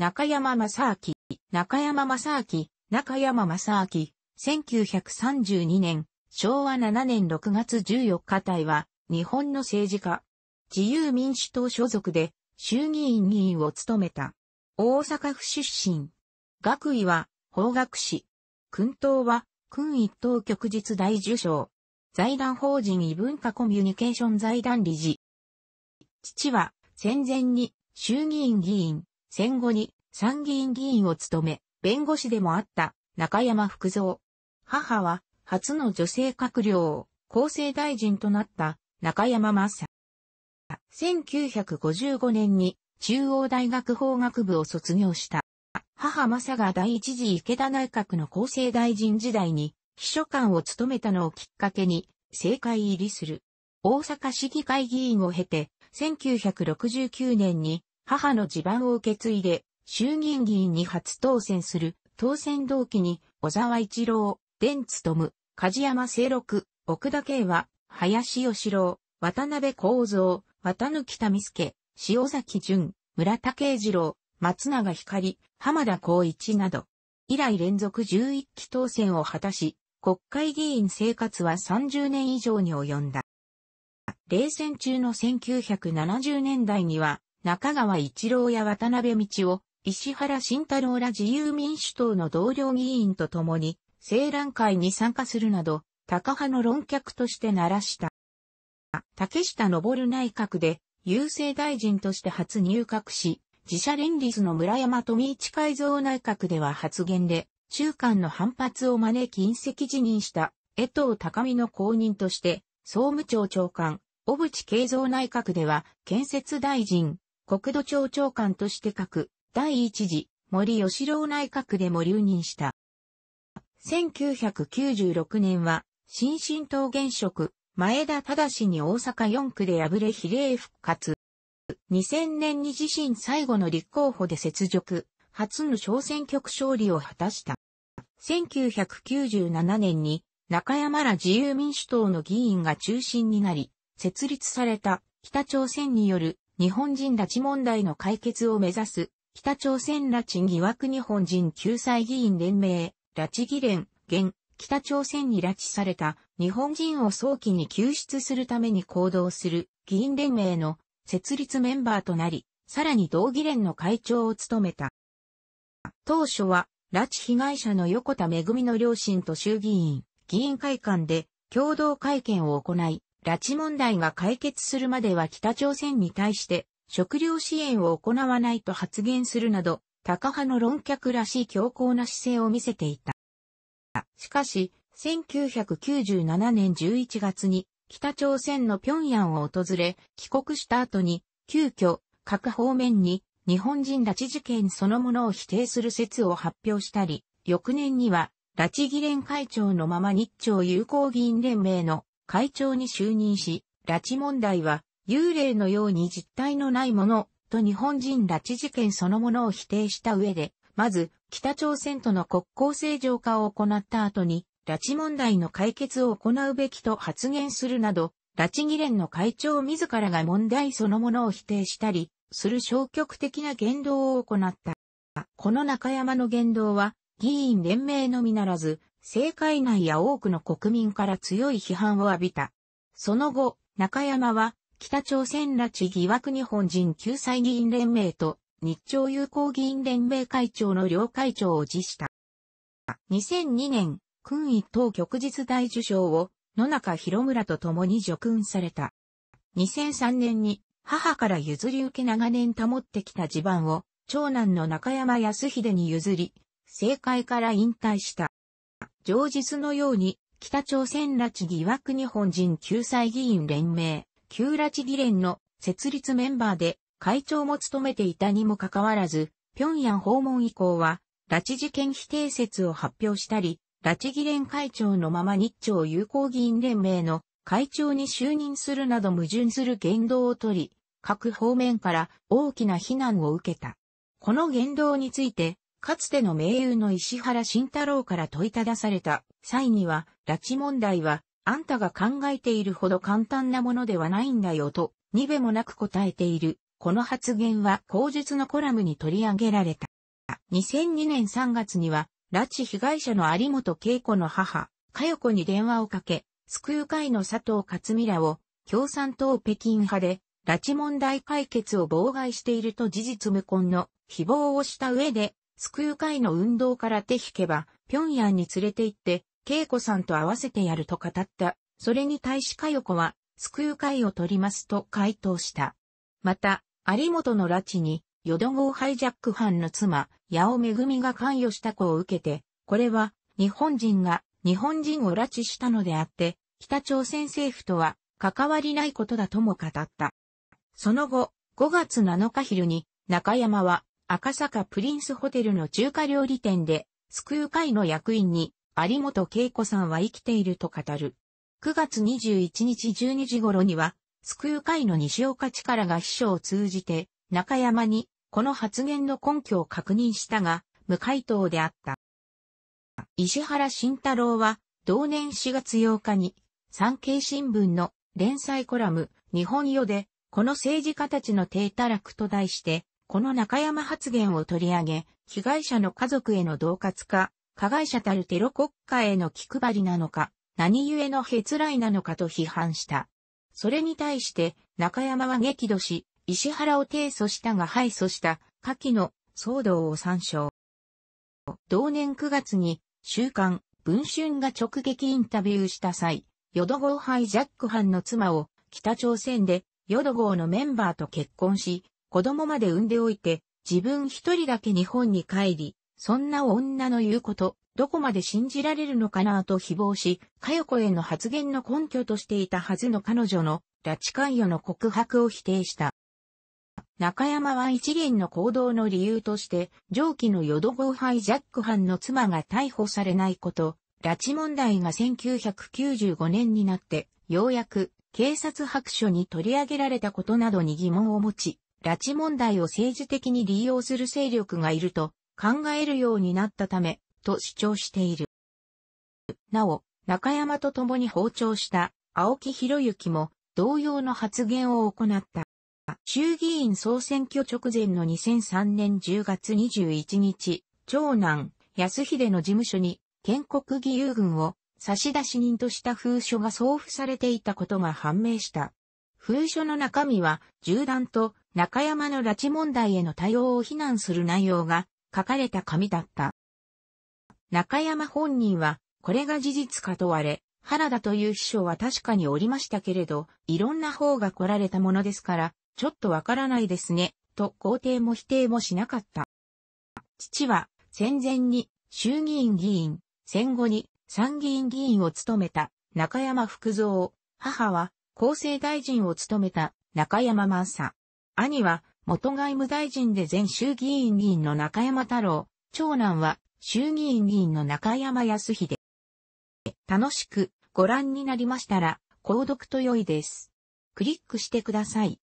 中山正明、中山正明、中山正明、1932年、昭和7年6月14日隊は、日本の政治家、自由民主党所属で、衆議院議員を務めた。大阪府出身。学位は、法学士。訓党は、訓一等局日大受賞。財団法人異文化コミュニケーション財団理事。父は、戦前に、衆議院議員、戦後に参議院議員を務め、弁護士でもあった中山福蔵。母は初の女性閣僚、を厚生大臣となった中山正。1955年に中央大学法学部を卒業した。母正が第一次池田内閣の厚生大臣時代に秘書官を務めたのをきっかけに政界入りする。大阪市議会議員を経て、1969年に母の地盤を受け継いで、衆議院議員に初当選する、当選同期に、小沢一郎、伝む、梶山清六、奥田圭は、林義郎、渡辺幸三、渡抜田美介、塩崎淳、村田慶次郎、松永光、浜田光一など、以来連続11期当選を果たし、国会議員生活は30年以上に及んだ。冷戦中の1970年代には、中川一郎や渡辺道を、石原慎太郎ら自由民主党の同僚議員と共に、青蘭会に参加するなど、高派の論客として鳴らした。竹下登内閣で、郵政大臣として初入閣し、自社連立の村山富一改造内閣では発言で、中間の反発を招き隕石辞任した江藤高美の後任として、総務庁長官、小渕慶三内閣では建設大臣、国土庁長官として各、第一次、森吉郎内閣でも留任した。1996年は、新進党現職、前田忠に大阪4区で敗れ比例復活。2000年に自身最後の立候補で雪辱、初の小選挙区勝利を果たした。1997年に中山ら自由民主党の議員が中心になり、設立された北朝鮮による日本人拉致問題の解決を目指す、北朝鮮拉致疑惑日本人救済議員連盟、拉致議連、現、北朝鮮に拉致された日本人を早期に救出するために行動する議員連盟の設立メンバーとなり、さらに同議連の会長を務めた。当初は、拉致被害者の横田めぐみの両親と衆議院、議員会館で共同会見を行い、拉致問題が解決するまでは北朝鮮に対して食料支援を行わないと発言するなど、高派の論客らしい強硬な姿勢を見せていた。しかし、1997年11月に北朝鮮の平壌を訪れ、帰国した後に、急遽、各方面に日本人拉致事件そのものを否定する説を発表したり、翌年には、拉致議連会長のまま日朝友好議員連盟の会長に就任し、拉致問題は幽霊のように実体のないものと日本人拉致事件そのものを否定した上で、まず北朝鮮との国交正常化を行った後に、拉致問題の解決を行うべきと発言するなど、拉致議連の会長自らが問題そのものを否定したり、する消極的な言動を行った。この中山の言動は、議員連盟のみならず、政界内や多くの国民から強い批判を浴びた。その後、中山は、北朝鮮拉致疑惑日本人救済議員連盟と日朝友好議員連盟会長の両会長を辞した。2002年、君位等局実大受賞を野中博村と共に叙勲された。2003年に母から譲り受け長年保ってきた地盤を長男の中山康秀に譲り、政界から引退した。上日のように、北朝鮮拉致疑惑日本人救済議員連盟、旧拉致議連の設立メンバーで会長も務めていたにもかかわらず、平壌訪問以降は、拉致事件否定説を発表したり、拉致議連会長のまま日朝友好議員連盟の会長に就任するなど矛盾する言動をとり、各方面から大きな非難を受けた。この言動について、かつての名優の石原慎太郎から問いただされた際には、拉致問題は、あんたが考えているほど簡単なものではないんだよと、にべもなく答えている。この発言は口述のコラムに取り上げられた。2002年3月には、拉致被害者の有本恵子の母、佳代子に電話をかけ、救う会の佐藤勝美らを、共産党北京派で、拉致問題解決を妨害していると事実無根の誹謗をした上で、救う会の運動から手引けば、平壌に連れて行って、恵子さんと会わせてやると語った。それに対し佳代子は、救う会を取りますと回答した。また、有本の拉致に、淀号ハイジャック犯の妻、八尾恵が関与した子を受けて、これは、日本人が、日本人を拉致したのであって、北朝鮮政府とは、関わりないことだとも語った。その後、5月7日昼に、中山は、赤坂プリンスホテルの中華料理店で、救う会の役員に、有本恵子さんは生きていると語る。9月21日12時頃には、救う会の西岡力が秘書を通じて、中山に、この発言の根拠を確認したが、無回答であった。石原慎太郎は、同年4月8日に、産経新聞の連載コラム、日本世で、この政治家たちの低たらくと題して、この中山発言を取り上げ、被害者の家族への恫喝か、加害者たるテロ国家への気配りなのか、何故のへつらいなのかと批判した。それに対して中山は激怒し、石原を提訴したが敗訴した下記の騒動を参照。同年9月に週刊文春が直撃インタビューした際、ヨド号杯ジャック藩の妻を北朝鮮でヨド号のメンバーと結婚し、子供まで産んでおいて、自分一人だけ日本に帰り、そんな女の言うこと、どこまで信じられるのかなぁと誹謗し、かよこへの発言の根拠としていたはずの彼女の、拉致関与の告白を否定した。中山は一連の行動の理由として、上記の淀号杯ジャック犯の妻が逮捕されないこと、拉致問題が1995年になって、ようやく警察白書に取り上げられたことなどに疑問を持ち、拉致問題を政治的に利用する勢力がいると考えるようになったため、と主張している。なお、中山と共に訪朝した青木博之も同様の発言を行った。衆議院総選挙直前の2003年10月21日、長男、安秀の事務所に建国義勇軍を差出人とした封書が送付されていたことが判明した。封書の中身は銃弾と中山の拉致問題への対応を非難する内容が書かれた紙だった。中山本人は、これが事実か問われ、原田という秘書は確かにおりましたけれど、いろんな方が来られたものですから、ちょっとわからないですね、と肯定も否定もしなかった。父は、戦前に衆議院議員、戦後に参議院議員を務めた中山福蔵、母は厚生大臣を務めた中山万佐。兄は元外務大臣で前衆議院議員の中山太郎、長男は衆議院議員の中山康秀。楽しくご覧になりましたら、購読と良いです。クリックしてください。